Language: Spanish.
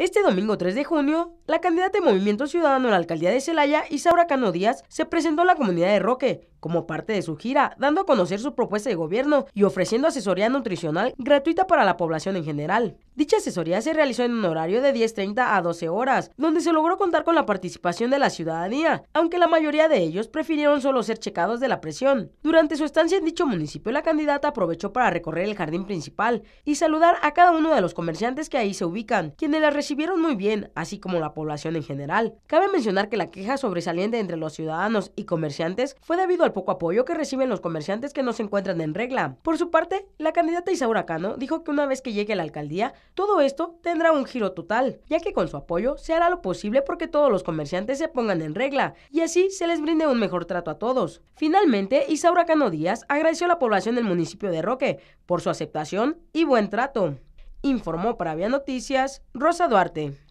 Este domingo 3 de junio, la candidata de Movimiento Ciudadano a la alcaldía de Celaya, Isaura Cano Díaz, se presentó a la comunidad de Roque como parte de su gira, dando a conocer su propuesta de gobierno y ofreciendo asesoría nutricional gratuita para la población en general. Dicha asesoría se realizó en un horario de 10.30 a 12 horas, donde se logró contar con la participación de la ciudadanía, aunque la mayoría de ellos prefirieron solo ser checados de la presión. Durante su estancia en dicho municipio, la candidata aprovechó para recorrer el jardín principal y saludar a cada uno de los comerciantes que ahí se ubican, quienes la recibieron muy bien, así como la población en general. Cabe mencionar que la queja sobresaliente entre los ciudadanos y comerciantes fue debido al poco apoyo que reciben los comerciantes que no se encuentran en regla. Por su parte, la candidata Isaura Cano dijo que una vez que llegue a la alcaldía, todo esto tendrá un giro total, ya que con su apoyo se hará lo posible porque todos los comerciantes se pongan en regla y así se les brinde un mejor trato a todos. Finalmente, Isaura Cano Díaz agradeció a la población del municipio de Roque por su aceptación y buen trato. Informó para Vía Noticias Rosa Duarte.